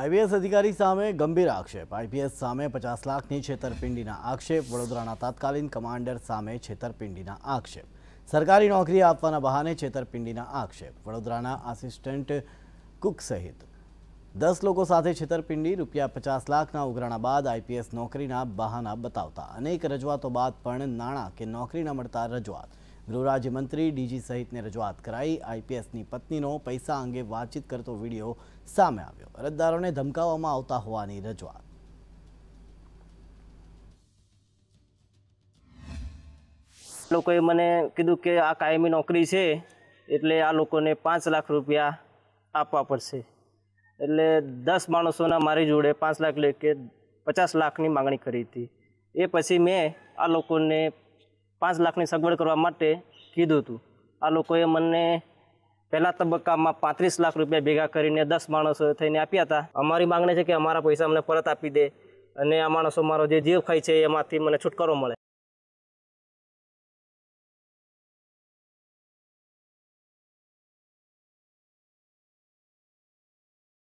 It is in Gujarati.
આઈપીએસ અધિકારી સામે ગંભીર આક્ષેપ આઈપીએસ સામે પચાસ લાખની છેતરપિંડીના આક્ષેપ વડોદરાના તાત્કાલિન કમાન્ડર સામે છેતરપિંડીના આક્ષેપ સરકારી નોકરી આપવાના બહાને છેતરપિંડીના આક્ષેપ વડોદરાના આસિસ્ટન્ટ કુક સહિત દસ લોકો સાથે છેતરપિંડી રૂપિયા પચાસ લાખના ઉઘરાણા બાદ આઈપીએસ નોકરીના બહાના બતાવતા અનેક રજૂઆતો બાદ પણ નાણાં કે નોકરી ન મળતા રજૂઆત ગૃહરાજ્યમંત્રી ડીજી સહિતને રજૂઆત કરાઈ આઈપીએસની પત્નીનો પૈસા અંગે વાતચીત કરતો વિડીયો સામે આવ્યો અરજદારોને ધમકાવવામાં આવતા હોવાની રજૂઆત લોકોએ મને કીધું કે આ કાયમી નોકરી છે એટલે આ લોકોને પાંચ લાખ રૂપિયા આપવા પડશે એટલે દસ માણસોના મારી જોડે પાંચ લાખ લે કે પચાસ લાખની માગણી કરી હતી એ પછી મેં આ લોકોને પાંચ લાખની સગવડ કરવા માટે કીધું હતું આ લોકોએ મને પહેલા તબક્કામાં પાંત્રીસ લાખ રૂપિયા ભેગા કરીને દસ માણસો થઈને આપ્યા હતા અમારી માંગણી છે કે અમારા પૈસા અમને પરત આપી દે અને આ માણસો મારો જે જીવ ખાય છે એમાંથી મને છુટકારો મળે